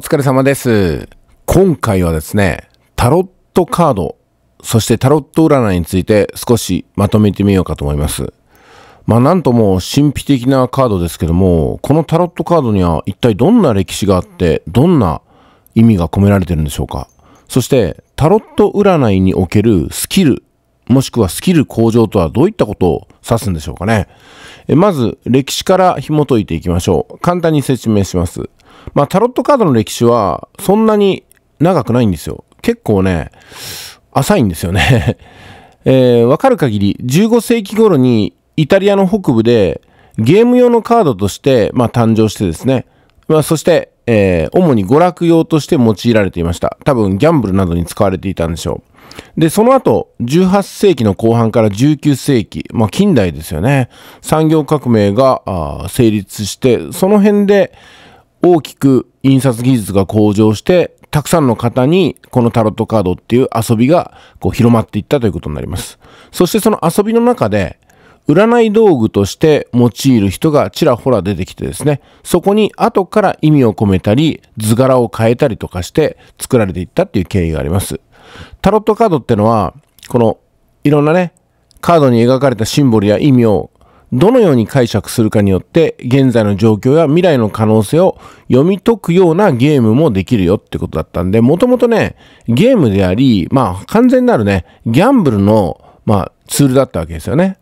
疲れ様です。今回はですね、タロットカード、そしてタロット占いについて少しまとめてみようかと思います。まあなんとも神秘的なカードですけども、このタロットカードには一体どんな歴史があって、どんな意味が込められてるんでしょうか。そしてタロット占いにおけるスキル、もしくはスキル向上とはどういったことを指すんでしょうかね。えまず歴史から紐解いていきましょう。簡単に説明します。まあ、タロットカードの歴史はそんなに長くないんですよ。結構ね、浅いんですよね えー、わかる限り、15世紀頃にイタリアの北部でゲーム用のカードとして、まあ、誕生してですね、まあ、そして、えー、主に娯楽用として用いられていました。多分、ギャンブルなどに使われていたんでしょう。で、その後、18世紀の後半から19世紀、まあ、近代ですよね。産業革命が成立して、その辺で、大きく印刷技術が向上して、たくさんの方にこのタロットカードっていう遊びがこう広まっていったということになります。そしてその遊びの中で、占い道具として用いる人がちらほら出てきてですね、そこに後から意味を込めたり、図柄を変えたりとかして作られていったっていう経緯があります。タロットカードってのは、このいろんなね、カードに描かれたシンボルや意味をどのように解釈するかによって現在の状況や未来の可能性を読み解くようなゲームもできるよってことだったんで、もともとね、ゲームであり、まあ完全なるね、ギャンブルの、まあ、ツールだったわけですよね。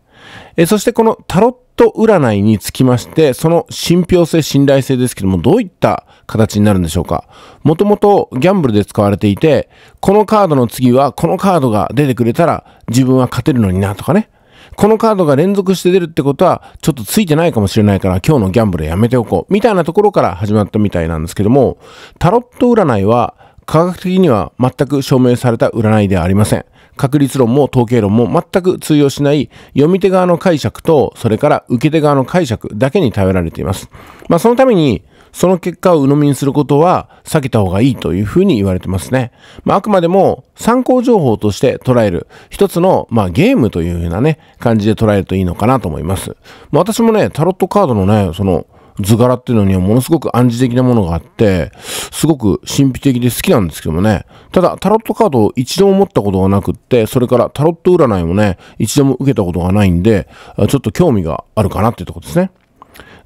えそしてこのタロット占いにつきまして、その信憑性、信頼性ですけども、どういった形になるんでしょうか。もともとギャンブルで使われていて、このカードの次はこのカードが出てくれたら自分は勝てるのになとかね。このカードが連続して出るってことは、ちょっとついてないかもしれないから、今日のギャンブルやめておこう。みたいなところから始まったみたいなんですけども、タロット占いは、科学的には全く証明された占いではありません。確率論も統計論も全く通用しない読み手側の解釈と、それから受け手側の解釈だけに頼られています。まあそのために、その結果を鵜呑みにすることは避けた方がいいというふうに言われてますね。まあ、あくまでも参考情報として捉える一つの、まあ、ゲームというようなね、感じで捉えるといいのかなと思います。まあ、私もね、タロットカードのね、その図柄っていうのにはものすごく暗示的なものがあって、すごく神秘的で好きなんですけどもね。ただ、タロットカードを一度も持ったことがなくって、それからタロット占いもね、一度も受けたことがないんで、ちょっと興味があるかなっていうとこですね。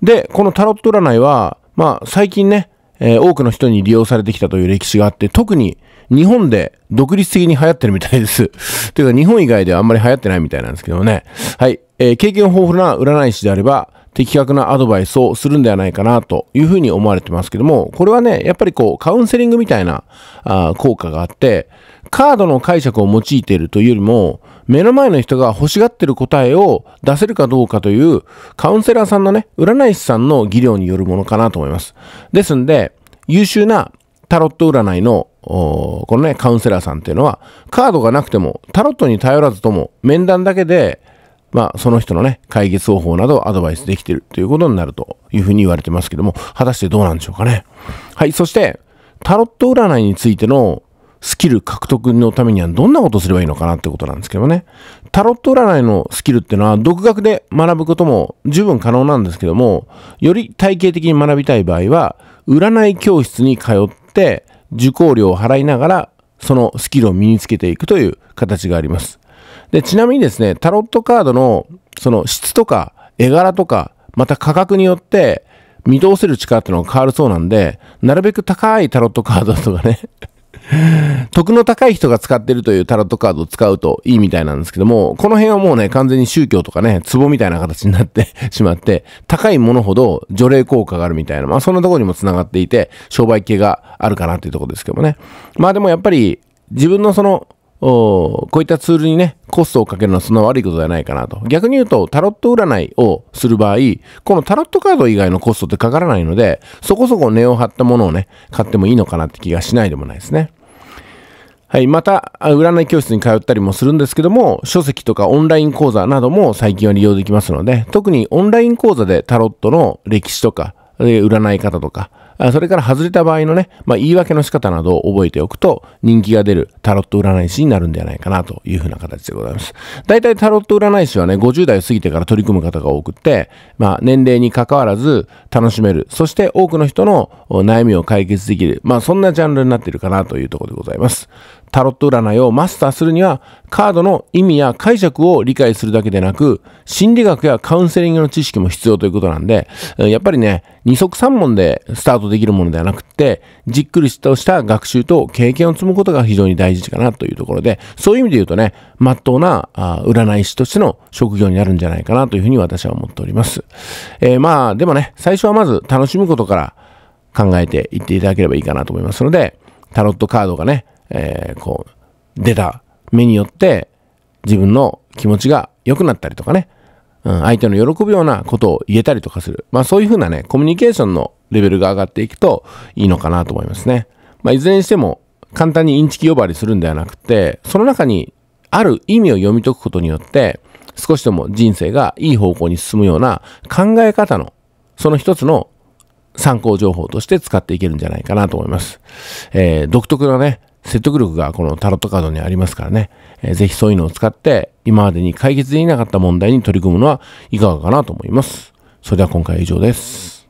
で、このタロット占いは、まあ、最近ね、えー、多くの人に利用されてきたという歴史があって、特に日本で独立的に流行ってるみたいです。というか、日本以外ではあんまり流行ってないみたいなんですけどね。はい。えー、経験豊富な占い師であれば、的確なアドバイスをするんではないかなというふうに思われてますけども、これはね、やっぱりこう、カウンセリングみたいなあ効果があって、カードの解釈を用いているというよりも、目の前の人が欲しがっている答えを出せるかどうかという、カウンセラーさんのね、占い師さんの技量によるものかなと思います。ですんで、優秀なタロット占いのこのね、カウンセラーさんっていうのは、カードがなくても、タロットに頼らずとも、面談だけで、まあ、その人のね、解決方法などアドバイスできてるということになるというふうに言われてますけども、果たしてどうなんでしょうかね。はい、そして、タロット占いについてのスキル獲得のためにはどんなことをすればいいのかなってことなんですけどね。タロット占いのスキルっていうのは独学で学ぶことも十分可能なんですけども、より体系的に学びたい場合は、占い教室に通って受講料を払いながら、そのスキルを身につけていくという形があります。で、ちなみにですね、タロットカードのその質とか絵柄とか、また価格によって、見通せる力ってのが変わるそうなんで、なるべく高いタロットカードとかね徳 の高い人が使ってるというタロットカードを使うといいみたいなんですけども、この辺はもうね、完全に宗教とかね、壺みたいな形になってしまって、高いものほど除霊効果があるみたいな、まあそんなところにも繋がっていて、商売系があるかなっていうところですけどもね。まあでもやっぱり、自分のそのこういったツールにね、コストをかけるのはそんな悪いことではないかなと。逆に言うと、タロット占いをする場合、このタロットカード以外のコストってかからないので、そこそこ値を張ったものをね、買ってもいいのかなって気がしないでもないですね。はい。また、占い教室に通ったりもするんですけども、書籍とかオンライン講座なども最近は利用できますので、特にオンライン講座でタロットの歴史とか、占い方とか、それから外れた場合のね、まあ、言い訳の仕方などを覚えておくと、人気が出るタロット占い師になるんではないかなというふうな形でございます。大体タロット占い師はね、50代を過ぎてから取り組む方が多くって、まあ、年齢に関わらず楽しめる、そして多くの人の悩みを解決できる、まあ、そんなジャンルになっているかなというところでございます。タロット占いをマスターするには、カードの意味や解釈を理解するだけでなく、心理学やカウンセリングの知識も必要ということなんで、やっぱりね、二足三問でスタートできるものではなくて、じっくりとした学習と経験を積むことが非常に大事かなというところで、そういう意味で言うとね、まっとうな占い師としての職業になるんじゃないかなというふうに私は思っております。えー、まあ、でもね、最初はまず楽しむことから考えていっていただければいいかなと思いますので、タロットカードがね、えー、こう、出た目によって、自分の気持ちが良くなったりとかね、うん、相手の喜ぶようなことを言えたりとかする。まあそういうふうなね、コミュニケーションのレベルが上がっていくといいのかなと思いますね。まあいずれにしても、簡単にインチキ呼ばわりするんではなくて、その中にある意味を読み解くことによって、少しでも人生がいい方向に進むような考え方の、その一つの参考情報として使っていけるんじゃないかなと思います。えー、独特のね、説得力がこのタロットカードにありますからね、えー、ぜひそういうのを使って今までに解決できなかった問題に取り組むのはいかがかなと思います。それでは今回は以上です。